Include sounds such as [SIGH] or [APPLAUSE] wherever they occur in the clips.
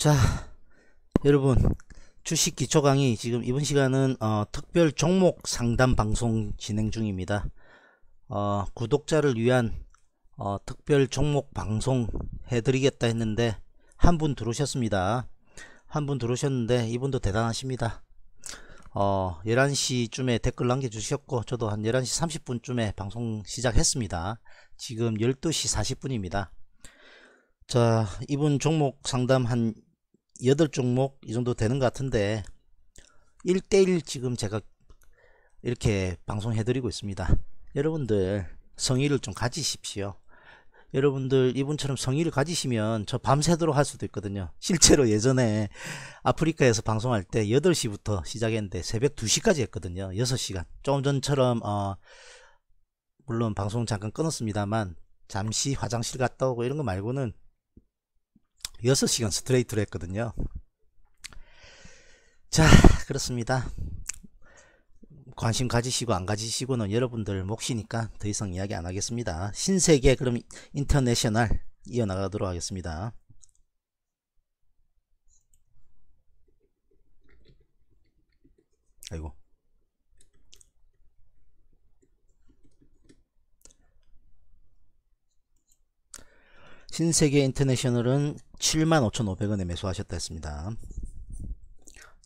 자 여러분 주식 기초 강의 지금 이번 시간은 어, 특별 종목 상담 방송 진행 중입니다 어, 구독자를 위한 어, 특별 종목 방송 해드리겠다 했는데 한 분 들어오셨습니다 한 분 들어오셨는데 이분도 대단하십니다 어, 11시쯤에 댓글 남겨주셨고 저도 한 11시 30분쯤에 방송 시작했습니다 지금 12시 40분입니다 자 이분 종목 상담 한 여덟 종목이 정도 되는 것 같은데 1대1 지금 제가 이렇게 방송해 드리고 있습니다 여러분들 성의를 좀 가지십시오 여러분들 이분처럼 성의를 가지시면 저 밤새도록 할 수도 있거든요 실제로 예전에 아프리카에서 방송할 때 8시부터 시작했는데 새벽 2시까지 했거든요 6시간 조금 전처럼 어 물론 방송 잠깐 끊었습니다만 잠시 화장실 갔다 오고 이런 거 말고는 6시간 스트레이트로 했거든요. 자, 그렇습니다. 관심 가지시고 안 가지시고는 여러분들 몫이니까 더 이상 이야기 안 하겠습니다. 신세계 그럼 인터내셔널 이어나가도록 하겠습니다. 아이고 신세계 인터내셔널은 75,500원에 매수하셨다 했습니다.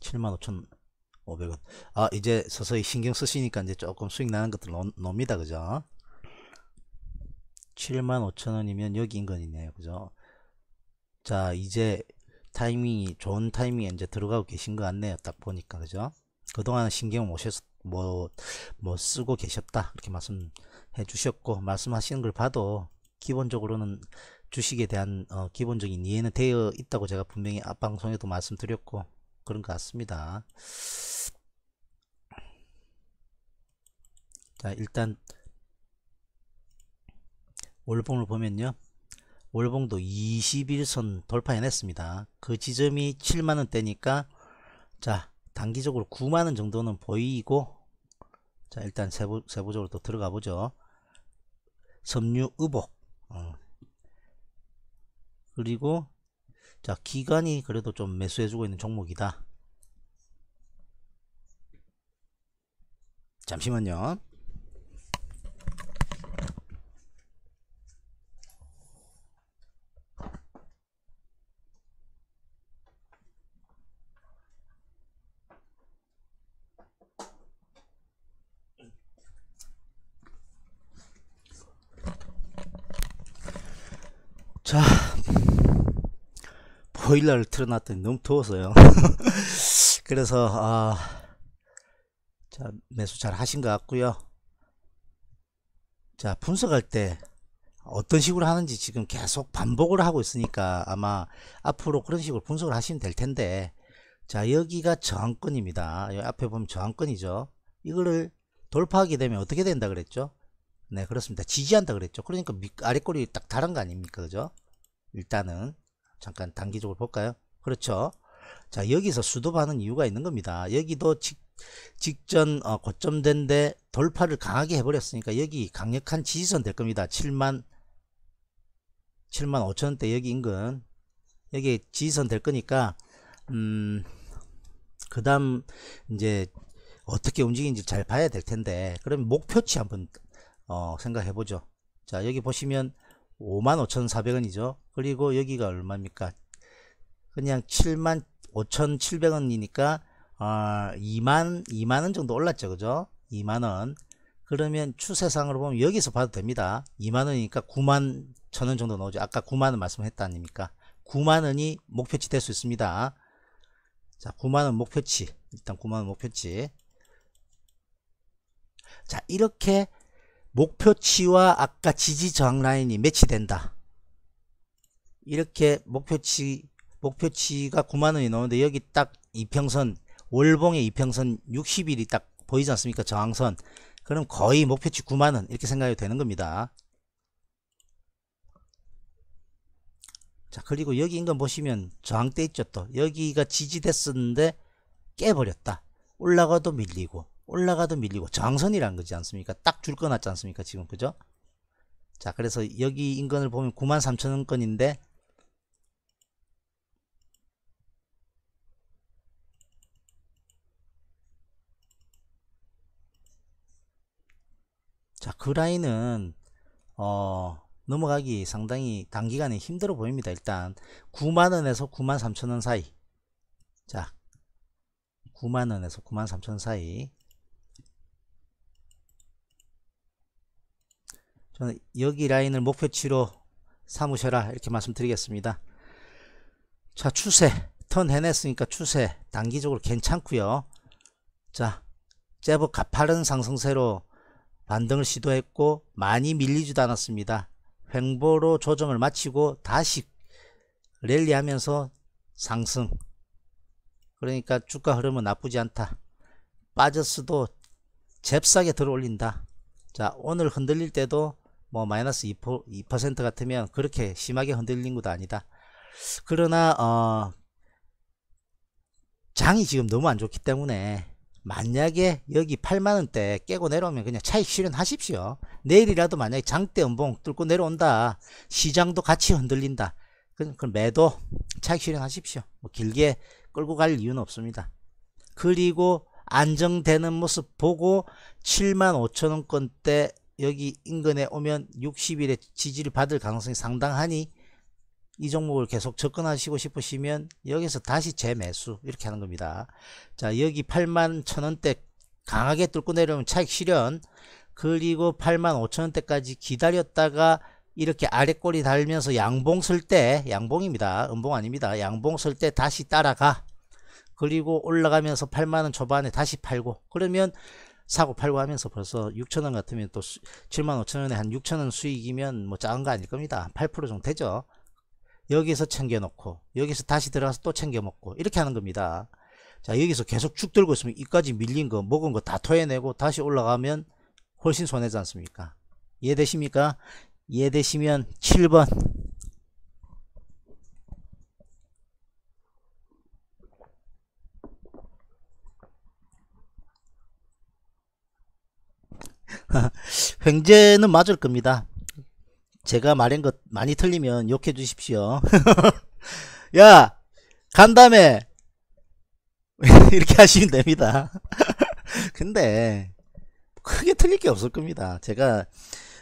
75,500원. 아, 이제 서서히 신경 쓰시니까 이제 조금 수익 나는 것들 놉니다. 그죠? 75,000원이면 여기 인근이네요. 그죠? 자, 이제 타이밍이, 좋은 타이밍에 이제 들어가고 계신 것 같네요. 딱 보니까. 그죠? 그동안 신경 못, 뭐, 뭐 쓰고 계셨다. 이렇게 말씀해 주셨고, 말씀하시는 걸 봐도 기본적으로는 주식에 대한 어, 기본적인 이해는 되어 있다고 제가 분명히 앞방송에도 말씀드렸고 그런 것 같습니다. 자 일단 월봉을 보면요. 월봉도 21선 돌파해냈습니다. 그 지점이 7만원대니까 자 단기적으로 9만원 정도는 보이고 자 일단 세부, 세부적으로 또 들어가 보죠. 섬유 의복 어, 그리고 자 기간이 그래도 좀 매수해주고 있는 종목이다 잠시만요 보일러를 틀어놨더니 너무 더워서요. [LAUGHS] 그래서 아, 자 매수 잘 하신 것 같고요. 자 분석할 때 어떤 식으로 하는지 지금 계속 반복을 하고 있으니까 아마 앞으로 그런 식으로 분석을 하시면 될 텐데 자 여기가 저항권입니다. 여기 앞에 보면 저항권이죠. 이거를 돌파하게 되면 어떻게 된다 그랬죠? 네 그렇습니다. 지지한다 그랬죠. 그러니까 아래 꼬리 딱 다른 거 아닙니까 그죠? 일단은 잠깐 단기적으로 볼까요? 그렇죠. 자 여기서 수도하는 이유가 있는 겁니다. 여기도 직, 직전 어, 고점된데 돌파를 강하게 해버렸으니까 여기 강력한 지지선 될 겁니다. 7만 7만 5천원대 여기 인근 여기 지지선 될 거니까 음그 다음 이제 어떻게 움직이는지 잘 봐야 될 텐데 그럼 목표치 한번 어, 생각해 보죠. 자 여기 보시면 55,400원이죠. 그리고 여기가 얼마입니까? 그냥 75,700원이니까 어, 아, 2만 2만원 정도 올랐죠. 그죠? 2만원. 그러면 추세상으로 보면 여기서 봐도 됩니다. 2만원이니까 9만 0원 정도 나오죠. 아까 9만원 말씀했다 아닙니까? 9만원이 목표치 될 수 있습니다. 자, 9만원 목표치. 일단 9만원 목표치. 자, 이렇게 목표치와 아까 지지저항 라인이 매치된다. 이렇게 목표치 목표치가 9만원이 나오는데 여기 딱 이평선 월봉의 이평선 60일이 딱 보이지 않습니까 저항선 그럼 거의 목표치 9만원 이렇게 생각이 되는 겁니다 자 그리고 여기 인근 보시면 저항대 있죠 또 여기가 지지됐었는데 깨버렸다 올라가도 밀리고 올라가도 밀리고 정선이란 거지 않습니까? 딱줄 끊었지 않습니까? 지금 그죠? 자 그래서 여기 인건을 보면 93,000원 건인데 자, 그 라인은 어, 넘어가기 상당히 단기간에 힘들어 보입니다. 일단 9만원에서 9만 3천원 사이 자 9만원에서 9만 3천원 사이 저는 여기 라인을 목표치로 삼으셔라 이렇게 말씀드리겠습니다. 자 추세 턴 해냈으니까 추세 단기적으로 괜찮고요. 자 제법 가파른 상승세로 반등을 시도했고 많이 밀리지도 않았습니다. 횡보로 조정을 마치고 다시 랠리하면서 상승 그러니까 주가 흐름은 나쁘지 않다. 빠졌어도 잽싸게 들어올린다. 자 오늘 흔들릴 때도 뭐 마이너스 2%, 같으면 그렇게 심하게 흔들린 것도 아니다. 그러나 어 장이 지금 너무 안 좋기 때문에 만약에 여기 8만원대 깨고 내려오면 그냥 차익 실현하십시오. 내일이라도 만약에 장대 연봉 뚫고 내려온다. 시장도 같이 흔들린다. 그럼, 그럼 매도 차익 실현하십시오. 뭐 길게 끌고 갈 이유는 없습니다. 그리고 안정되는 모습 보고 7만 5천원권 대 여기 인근에 오면 60일에 지지를 받을 가능성이 상당하니 이 종목을 계속 접근하시고 싶으시면 여기서 다시 재매수 이렇게 하는 겁니다. 자 여기 8만 천원대 강하게 뚫고 내려오면 차익 실현 그리고 8만 5천원대까지 기다렸다가 이렇게 아래꼬리 달면서 양봉 쓸 때 양봉입니다. 음봉 아닙니다. 양봉 쓸 때 다시 따라가 그리고 올라가면서 8만원 초반에 다시 팔고 그러면 사고 팔고 하면서 벌써 6천원 같으면 또 7만 5천원에 한 6천원 수익이면 뭐 작은 거 아닐 겁니다. 8% 정도 되죠. 여기서 챙겨놓고 여기서 다시 들어가서 또 챙겨먹고 이렇게 하는 겁니다. 자 여기서 계속 쭉 들고 있으면 이까지 밀린 거 먹은 거 다 토해내고 다시 올라가면 훨씬 손해지 않습니까? 이해되십니까? 이해되시면 7번 [LAUGHS] 횡재는 맞을 겁니다. 제가 말한 것 많이 틀리면 욕해 주십시오. [LAUGHS] 야, 간 다음에 [LAUGHS] 이렇게 하시면 됩니다. 근데 크게 틀릴 게 없을 겁니다. 제가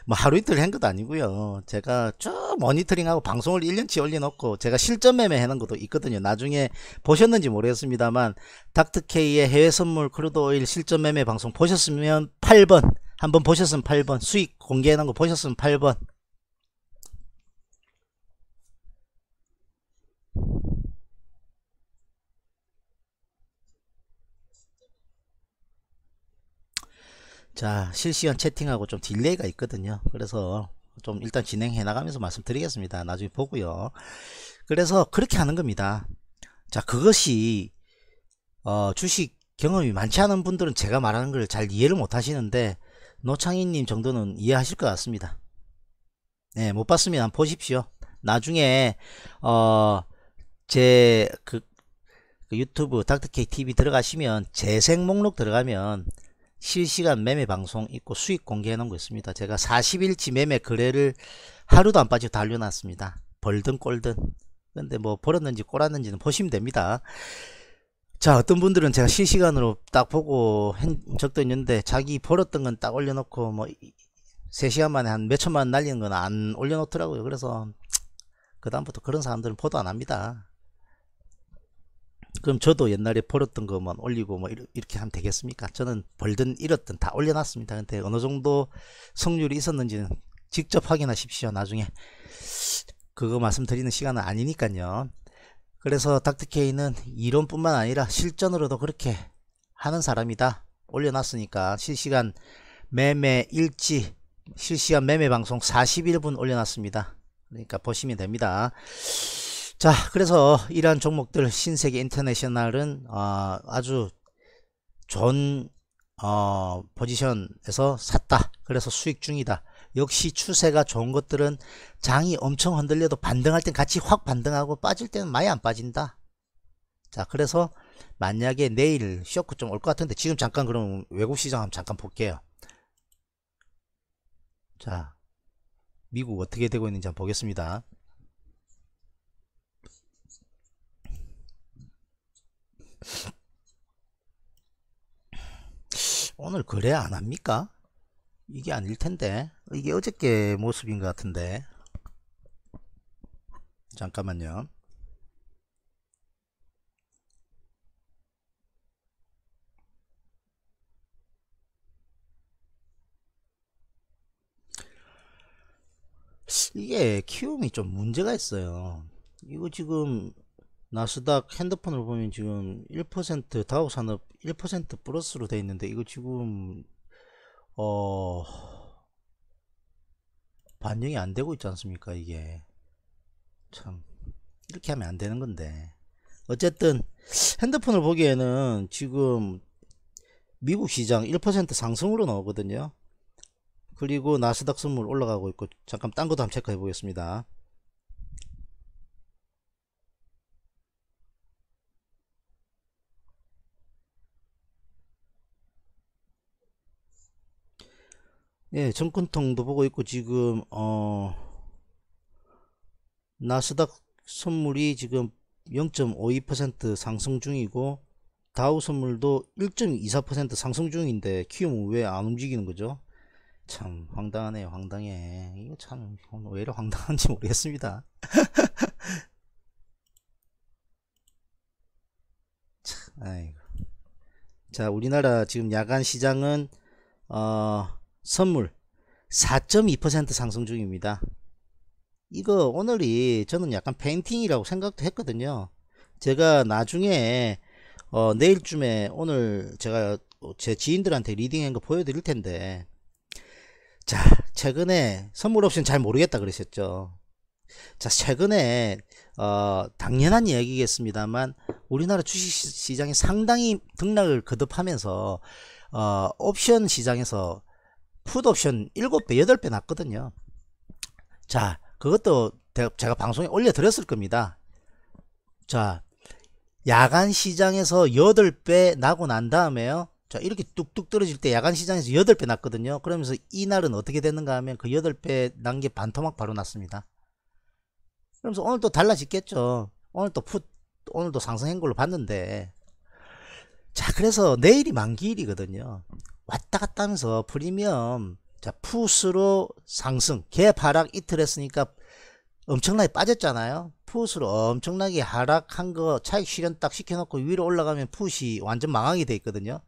뭐 하루 이틀 한 것도 아니고요. 제가 쭉 모니터링하고 방송을 1년치 올려놓고 제가 실전 매매 해놓은 것도 있거든요. 나중에 보셨는지 모르겠습니다만 닥터케이의 해외 선물 크루드 오일 실전 매매 방송 보셨으면 8번 한번 보셨으면 8번 수익 공개하는 거 보셨으면 8번 자 실시간 채팅하고 좀 딜레이가 있거든요 그래서 좀 일단 진행해 나가면서 말씀드리겠습니다 나중에 보고요 그래서 그렇게 하는 겁니다 자 그것이 어, 주식 경험이 많지 않은 분들은 제가 말하는 걸 잘 이해를 못 하시는데 노창희님 정도는 이해하실 것 같습니다. 네, 못 봤으면 안 보십시오. 나중에 어 제그 그 유튜브 닥터케이 TV 들어가시면 재생 목록 들어가면 실시간 매매 방송 있고 수익 공개해 놓은 거 있습니다. 제가 40일치 매매 거래를 하루도 안 빠지고 달려놨습니다 벌든 꼴든. 근데 뭐 벌었는지 꼴았는지는 보시면 됩니다. 자 어떤 분들은 제가 실시간으로 딱 보고 한 적도 있는데 자기 벌었던 건 딱 올려놓고 뭐 3시간 만에 한 몇천만 날리는 건 안 올려놓더라고요 그래서 그 다음부터 그런 사람들은 보도 안 합니다 그럼 저도 옛날에 벌었던 것만 올리고 뭐 이렇게 하면 되겠습니까 저는 벌든 잃었든 다 올려놨습니다 근데 어느 정도 성률이 있었는지는 직접 확인하십시오 나중에 그거 말씀드리는 시간은 아니니까요 그래서 닥터케이는 이론뿐만 아니라 실전으로도 그렇게 하는 사람이다 올려놨으니까 실시간 매매 일지 실시간 매매 방송 41분 올려놨습니다 그러니까 보시면 됩니다 자 그래서 이러한 종목들 신세계 인터내셔널은 어, 아주 좋은 어, 포지션에서 샀다 그래서 수익 중이다 역시 추세가 좋은 것들은 장이 엄청 흔들려도 반등할 땐 같이 확 반등하고 빠질 때는 많이 안 빠진다. 자 그래서 만약에 내일 쇼크 좀 올 것 같은데 지금 잠깐 그럼 외국 시장 한번 잠깐 볼게요. 자 미국 어떻게 되고 있는지 한번 보겠습니다. 오늘 거래 안 합니까? 이게 아닐 텐데 이게 어저께 모습인 것 같은데 잠깐만요 이게 키움이 좀 문제가 있어요 이거 지금 나스닥 핸드폰을 보면 지금 1% 다우산업 1% 플러스로 돼 있는데 이거 지금 어 반영이 안 되고 있지 않습니까 이게 참 이렇게 하면 안 되는 건데 어쨌든 핸드폰을 보기에는 지금 미국 시장 1% 상승으로 나오거든요 그리고 나스닥 선물 올라가고 있고 잠깐 딴 것도 한번 체크해 보겠습니다 예, 정권통도 보고 있고 지금 어 나스닥 선물이 지금 0.52% 상승 중이고 다우 선물도 1.24% 상승 중인데 키움 왜 안 움직이는 거죠? 참 황당하네요 황당해 이거 참 오늘 왜 이렇게 황당한지 모르겠습니다 [LAUGHS] 참, 아이고. 자 우리나라 지금 야간 시장은 어 선물 4.2% 상승 중입니다. 이거 오늘이 저는 약간 페인팅이라고 생각도 했거든요. 제가 나중에 어 내일쯤에 오늘 제가 제 지인들한테 리딩한 거 보여드릴 텐데 자 최근에 선물 옵션 잘 모르겠다 그러셨죠. 자 최근에 어 당연한 이야기겠습니다만 우리나라 주식시장이 상당히 등락을 거듭하면서 어 옵션 시장에서 풋옵션 7배 8배 났거든요 자 그것도 제가 방송에 올려드렸을 겁니다 자 야간 시장에서 8배 나고 난 다음에요 자 이렇게 뚝뚝 떨어질 때 야간 시장에서 8배 났거든요 그러면서 이날은 어떻게 됐는가 하면 그 8배 난 게 반토막 바로 났습니다 그러면서 오늘 또 달라지겠죠 오늘 또푸 오늘도 상승한 걸로 봤는데 자 그래서 내일이 만기일이거든요 왔다 갔다 하면서 프리미엄 자 푸스로 상승 개발락 이틀 했으니까 엄청나게 빠졌잖아요 푸스로 엄청나게 하락한 거 차익 실현 딱 시켜놓고 위로 올라가면 푸시 완전 망하게 돼 있거든요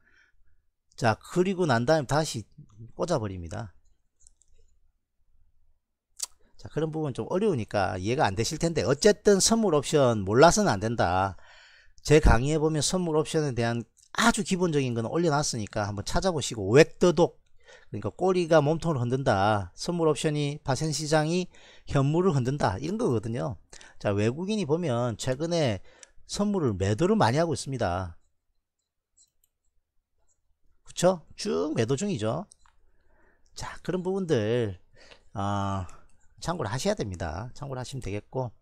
자 그리고 난 다음에 다시 꽂아버립니다 자 그런 부분 좀 어려우니까 이해가 안 되실 텐데 어쨌든 선물 옵션 몰라서는 안 된다 제 강의에 보면 선물 옵션에 대한 아주 기본적인 건 올려놨으니까 한번 찾아보시고 웹더독 그러니까 꼬리가 몸통을 흔든다 선물 옵션이 파센 시장이 현물을 흔든다 이런 거거든요 자 외국인이 보면 최근에 선물을 매도를 많이 하고 있습니다 그쵸 쭉 매도 중이죠 자 그런 부분들 어, 참고를 하셔야 됩니다 참고를 하시면 되겠고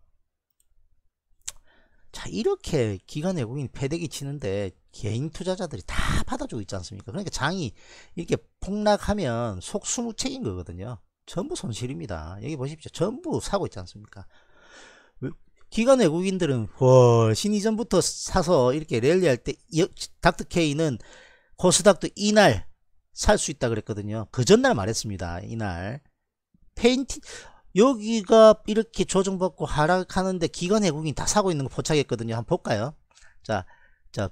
자 이렇게 기관 외국인 패대기 치는데 개인 투자자들이 다 받아주고 있지 않습니까? 그러니까 장이 이렇게 폭락하면 속수무책인 거거든요. 전부 손실입니다. 여기 보십시오. 전부 사고 있지 않습니까? 기관 외국인들은 훨씬 이전부터 사서 이렇게 랠리할 때 닥터케이는 코스닥도 이날 살 수 있다 그랬거든요. 그 전날 말했습니다. 이날 페인팅 여기가 이렇게 조정받고 하락하는데 기관 외국인 다 사고 있는 거 포착했거든요. 한번 볼까요? 자, 자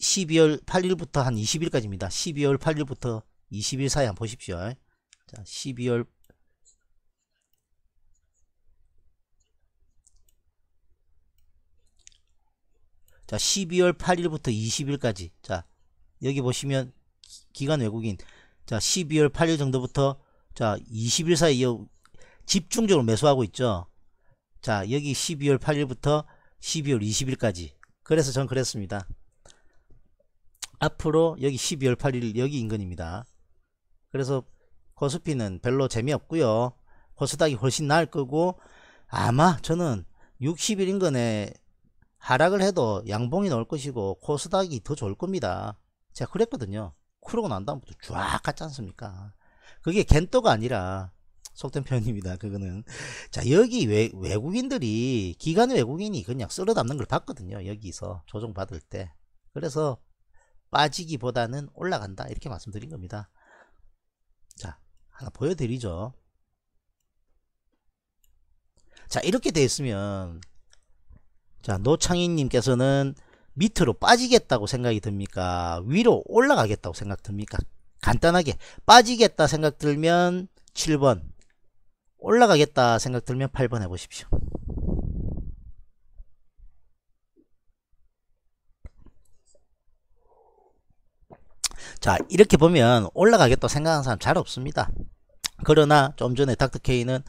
12월 8일부터 한 20일까지입니다. 12월 8일부터 20일 사이 한번 보십시오. 자, 12월 12월 8일부터 20일까지. 자, 여기 보시면 기간 외국인. 자, 12월 8일 정도부터 자, 20일 사이 에 집중적으로 매수하고 있죠. 자, 여기 12월 8일부터 12월 20일까지. 그래서 전 그랬습니다. 앞으로 여기 12월 8일 여기 인근입니다. 그래서 코스피는 별로 재미없고요. 코스닥이 훨씬 나을 거고 아마 저는 60일 인근에 하락을 해도 양봉이 나올 것이고 코스닥이 더 좋을 겁니다. 제가 그랬거든요. 그러고 난 다음부터 쫙 갔지 않습니까? 그게 겐또가 아니라 속된 표현입니다. 그거는 자 여기 외, 외국인들이 기관 외국인이 그냥 쓸어 담는 걸 봤거든요. 여기서 조정 받을 때 그래서 빠지기보다는 올라간다 이렇게 말씀드린 겁니다 자 하나 보여드리죠 자 이렇게 되어 있으면 자노창인님께서는 밑으로 빠지겠다고 생각이 듭니까 위로 올라가겠다고 생각 듭니까 간단하게 빠지겠다 생각 들면 7번 올라가겠다 생각 들면 8번 해보십시오 자 이렇게 보면 올라가겠다 생각하는 사람 잘 없습니다 그러나 좀 전에 닥터케이는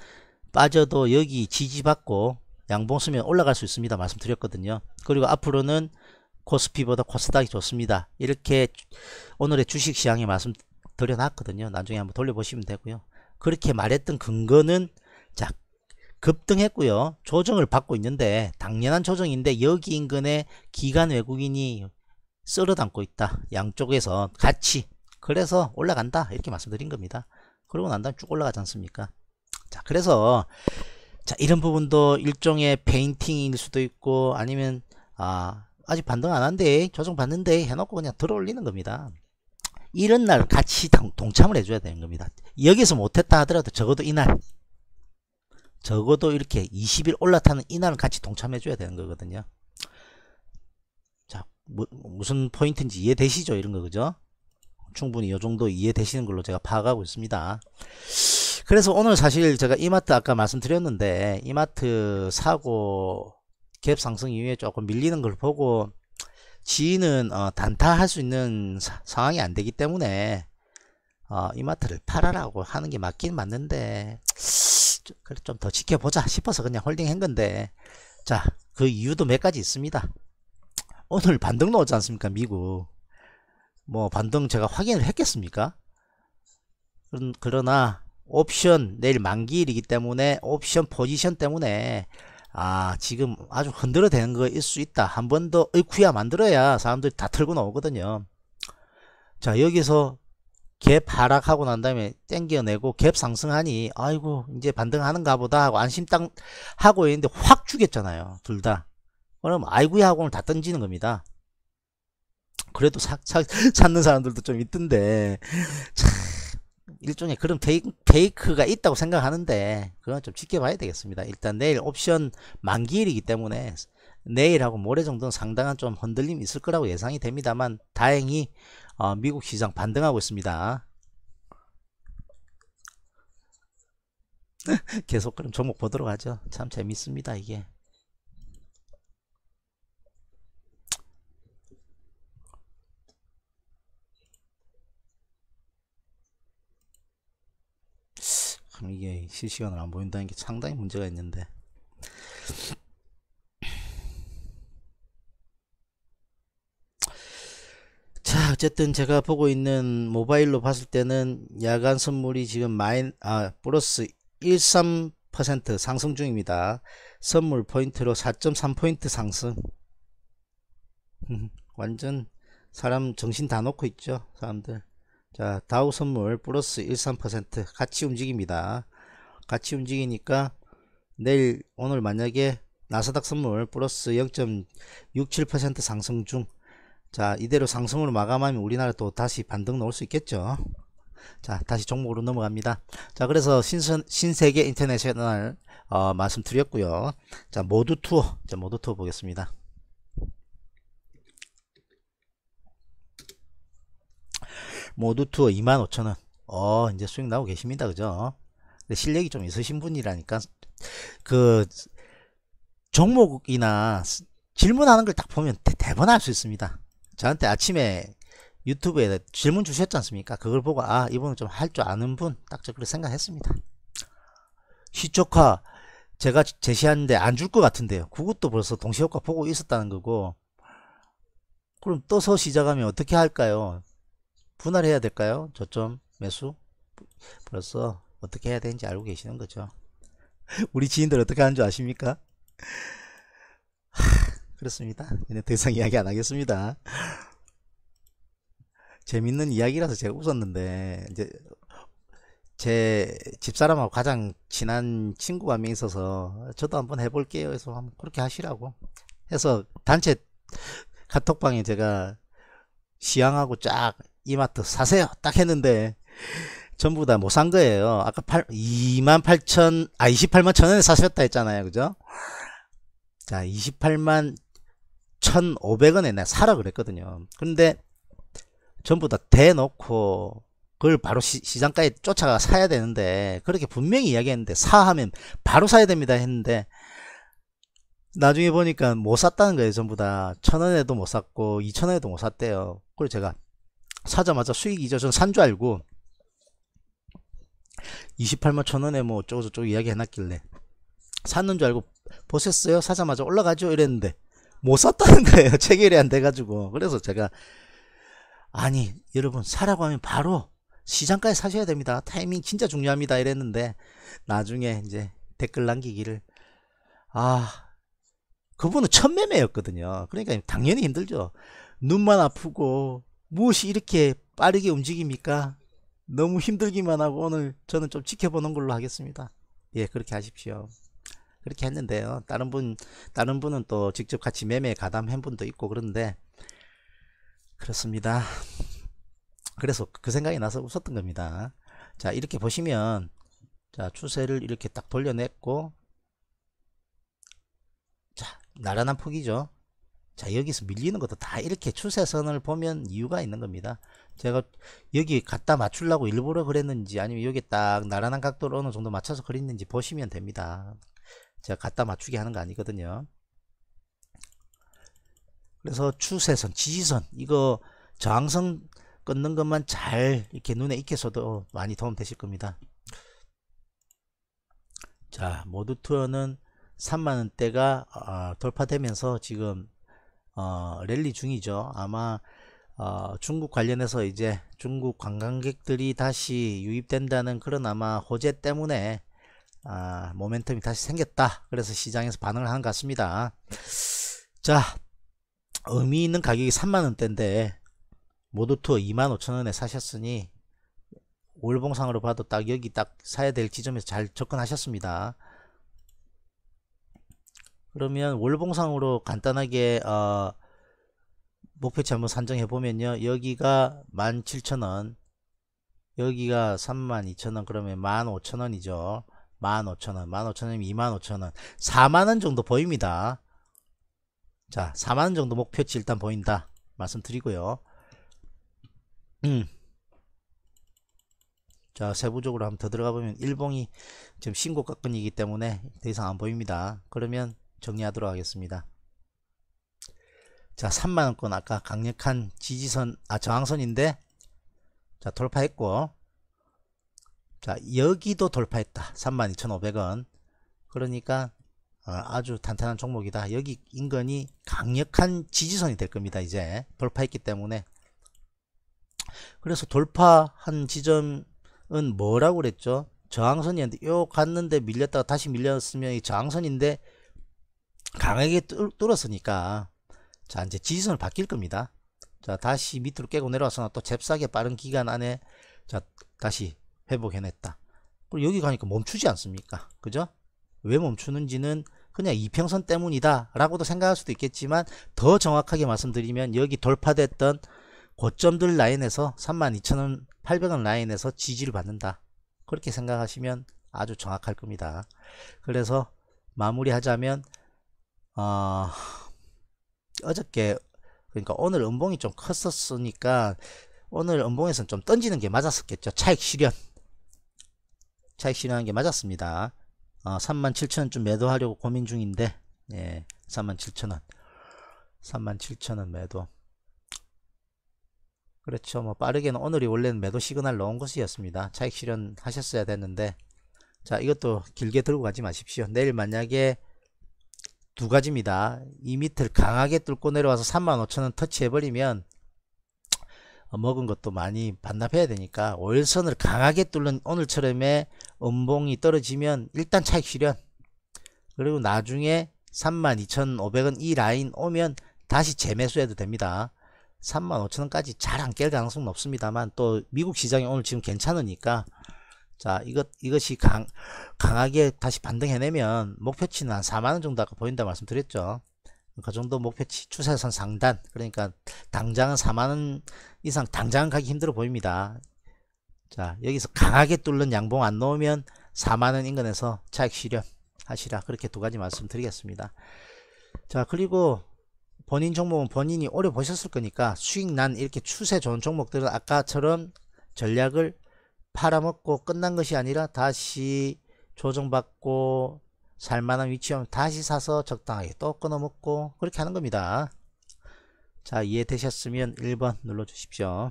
빠져도 여기 지지받고 양봉쓰면 올라갈 수 있습니다 말씀드렸거든요 그리고 앞으로는 코스피보다 코스닥이 좋습니다 이렇게 오늘의 주식시장에 말씀드려놨거든요 나중에 한번 돌려보시면 되고요 그렇게 말했던 근거는 자 급등했고요 조정을 받고 있는데 당연한 조정인데 여기 인근에 기간 외국인이 쓸어 담고 있다. 양쪽에서 같이. 그래서 올라간다. 이렇게 말씀드린 겁니다. 그러고 난 다음 쭉 올라가지 않습니까? 자, 그래서 자, 이런 부분도 일종의 페인팅일 수도 있고 아니면 아, 아직 반등 안 한데 조정 받는데 해놓고 그냥 들어 올리는 겁니다. 이런 날 같이 동참을 해줘야 되는 겁니다. 여기서 못했다 하더라도 적어도 이날 적어도 이렇게 20일 올라타는 이날은 같이 동참해줘야 되는 거거든요. 뭐, 무슨 포인트인지 이해되시죠? 이런 거 그죠? 충분히 요 정도 이해되시는 걸로 제가 파악하고 있습니다. 그래서 오늘 사실 제가 이마트 아까 말씀드렸는데 이마트 사고 갭 상승 이후에 조금 밀리는 걸 보고 지인은 어, 단타할 수 있는 사, 상황이 안 되기 때문에 어, 이마트를 팔아라고 하는 게 맞긴 맞는데 좀 더 지켜보자 싶어서 그냥 홀딩 한 건데 자 그 이유도 몇 가지 있습니다. 오늘 반등 나오지 않습니까? 미국. 뭐 반등 제가 확인을 했겠습니까? 그러나 옵션 내일 만기일이기 때문에 옵션 포지션 때문에 아 지금 아주 흔들어 대는 거일 수 있다 한 번 더의쿠야 만들어야 사람들이 다 털고 나오거든요 자 여기서 갭 하락하고 난 다음에 땡겨내고 갭 상승하니 아이고 이제 반등하는가 보다 하고 안심 땅 하고 있는데 확 죽였잖아요 둘다 그럼 아이구야 학원을 다 던지는 겁니다. 그래도 사, 사, 찾는 사람들도 좀 있던데 참 일종의 그런 페이크, 가 있다고 생각하는데 그건 좀 지켜봐야 되겠습니다. 일단 내일 옵션 만기일이기 때문에 내일하고 모레 정도는 상당한 좀 흔들림이 있을 거라고 예상이 됩니다만 다행히 어, 미국 시장 반등하고 있습니다. [LAUGHS] 계속 그럼 종목 보도록 하죠. 참 재밌습니다 이게. 실시간을 안 보인다는 게 상당히 문제가 있는데 자 어쨌든 제가 보고 있는 모바일로 봤을 때는 야간 선물이 지금 마인 아 플러스 13% 상승 중입니다 선물 포인트로 4.3포인트 상승 [LAUGHS] 완전 사람 정신 다 놓고 있죠 사람들 자 다우 선물 플러스 13% 같이 움직입니다 같이 움직이니까 내일 오늘 만약에 나사닥 선물 플러스 0.67% 상승 중자 이대로 상승으로 마감하면 우리나라 또 다시 반등 나올 수 있겠죠 자 다시 종목으로 넘어갑니다 자 그래서 신선, 신세계 인터내셔널 어, 말씀드렸고요 자 모두 투어 자 모두 투어 보겠습니다 모두 투어 25,000원 어 이제 수익 나오고 계십니다 그죠 실력이 좀 있으신 분이라니까 그 종목이나 질문하는 걸 딱 보면 대, 번알수 있습니다. 저한테 아침에 유튜브에 질문 주셨지 않습니까? 그걸 보고 아 이분은 좀할 줄 아는 분 딱 저렇게 생각했습니다. 시초카 제가 제시하는데 안 줄 것 같은데요. 그것도 벌써 동시효과 보고 있었다는 거고 그럼 떠서 시작하면 어떻게 할까요? 분할해야 될까요? 저점 매수 벌써 어떻게 해야 되는지 알고 계시는 거죠. [LAUGHS] 우리 지인들 어떻게 하는 줄 아십니까? [LAUGHS] 그렇습니다. 더 이상 이야기 안 하겠습니다. [LAUGHS] 재밌는 이야기라서 제가 웃었는데 이제 제 집사람하고 가장 친한 친구가 한 있어서 저도 한번 해볼게요 해서 한번 그렇게 하시라고 해서 단체 카톡방에 제가 시향하고 쫙 이마트 사세요 딱 했는데 전부 다 못산 뭐 거예요. 아까 8, 2만 8천, 아, 28만 천 원에 사셨다 했잖아요. 그죠? 자, 28만 1,500원에 내가 사라 그랬거든요. 근데 전부 다 대놓고 그걸 바로 시, 장가에 쫓아가 사야 되는데 그렇게 분명히 이야기했는데 사하면 바로 사야 됩니다 했는데 나중에 보니까 못 샀다는 거예요 전부 다 천원에도 못 샀고 이천원에도 못 샀대요 그리고 제가 사자마자 수익이죠 전산줄 알고 28만 천원에 뭐 어쩌고저쩌고 이야기 해놨길래 샀는 줄 알고 보셨어요? 사자마자 올라가죠? 이랬는데 못 샀다는 거예요 [LAUGHS] 체결이 안 돼가지고 그래서 제가 아니 여러분 사라고 하면 바로 시장까지 사셔야 됩니다 타이밍 진짜 중요합니다 이랬는데 나중에 이제 댓글 남기기를 아 그분은 첫 매매였거든요 그러니까 당연히 힘들죠 눈만 아프고 무엇이 이렇게 빠르게 움직입니까 너무 힘들기만 하고 오늘 저는 좀 지켜보는 걸로 하겠습니다. 예, 그렇게 하십시오. 그렇게 했는데요. 다른 분, 다른 분은 또 직접 같이 매매에 가담한 분도 있고 그런데, 그렇습니다. 그래서 그 생각이 나서 웃었던 겁니다. 자, 이렇게 보시면, 자, 추세를 이렇게 딱 벌려냈고, 자, 나란한 폭이죠. 자, 여기서 밀리는 것도 다 이렇게 추세선을 보면 이유가 있는 겁니다. 제가 여기 갖다 맞추려고 일부러 그랬는지 아니면 여기 딱 나란한 각도로 어느 정도 맞춰서 그랬는지 보시면 됩니다 제가 갖다 맞추게 하는 거 아니거든요 그래서 추세선 지지선 이거 저항선 끊는 것만 잘 이렇게 눈에 익혀서도 많이 도움 되실 겁니다 자 모두 투어는 3만원대가 어, 돌파되면서 지금 어, 랠리 중이죠 아마 어, 중국 관련해서 이제 중국 관광객들이 다시 유입된다는 그런 아마 호재 때문에 아, 모멘텀이 다시 생겼다. 그래서 시장에서 반응을 한 것 같습니다. 자, 의미 있는 가격이 3만원대인데, 모두투어 25,000원에 사셨으니, 월봉상으로 봐도 딱 여기 딱 사야 될 지점에서 잘 접근하셨습니다. 그러면 월봉상으로 간단하게, 어, 목표치 한번 산정해 보면요 여기가 17,000원 여기가 32,000원 그러면 15,000원이죠 15,000원 15,000원이면 25,000원 4만원 정도 보입니다 자 4만원 정도 목표치 일단 보인다 말씀드리고요 음. 자 세부적으로 한번 더 들어가 보면 일봉이 지금 신고가권이기 때문에 더 이상 안 보입니다 그러면 정리하도록 하겠습니다 자 3만원권 아까 강력한 지지선 아 저항선인데 자 돌파했고 자 여기도 돌파했다 32,500원 그러니까 어, 아주 탄탄한 종목이다 여기 인근이 강력한 지지선이 될 겁니다 이제 돌파했기 때문에 그래서 돌파한 지점은 뭐라고 그랬죠 저항선이었는데 요 갔는데 밀렸다가 다시 밀렸으면 이 저항선인데 강하게 뚫, 뚫었으니까 자 이제 지지선을 바뀔 겁니다 자 다시 밑으로 깨고 내려와서는 또 잽싸게 빠른 기간 안에 자 다시 회복해냈다 그리고 여기 가니까 멈추지 않습니까 그죠 왜 멈추는지는 그냥 이평선 때문이다 라고도 생각할 수도 있겠지만 더 정확하게 말씀드리면 여기 돌파됐던 고점들 라인에서 3 2 800원 라인에서 지지를 받는다 그렇게 생각하시면 아주 정확할 겁니다 그래서 마무리하자면 어... 어저께 그러니까 오늘 음봉이 좀 컸었으니까 오늘 음봉에서는 좀 던지는 게 맞았었겠죠. 차익 실현. 차익 실현한 게 맞았습니다. 어, 37,000원쯤 매도하려고 고민 중인데 예, 37,000원. 37,000원 매도. 그렇죠. 뭐 빠르게는 오늘이 원래는 매도 시그널 넣은 것이었습니다. 차익 실현 하셨어야 됐는데 자 이것도 길게 들고 가지 마십시오. 내일 만약에 두 가지입니다. 이 밑을 강하게 뚫고 내려와서 35,000원 터치해버리면 어, 먹은 것도 많이 반납해야 되니까 월선을 강하게 뚫는 오늘처럼의 음봉이 떨어지면 일단 차익 실현 그리고 나중에 32,500원 이 라인 오면 다시 재매수해도 됩니다. 35,000원까지 잘 안 깰 가능성 은없습니다만또 미국 시장이 오늘 지금 괜찮으니까 자 이것 이것이 강 강하게 다시 반등해내면 목표치는 한 4만 원 정도 아까 보인다 말씀드렸죠. 그 정도 목표치 추세선 상단 그러니까 당장은 4만 원 이상 당장 가기 힘들어 보입니다. 자 여기서 강하게 뚫는 양봉 안놓으면 4만원 인근에서 차익 실현 하시라 그렇게 두 가지 말씀드리겠습니다 자 그리고 본인 종목은 본인이 오래 보셨을 거니까 수익 난 이렇게 추세 좋은 종목들은 아까처럼 전략을 팔아먹고 끝난 것이 아니라 다시 조정받고 살만한 위치하면 다시 사서 적당하게 또 끊어먹고 그렇게 하는 겁니다. 자 이해되셨으면 1번 눌러주십시오.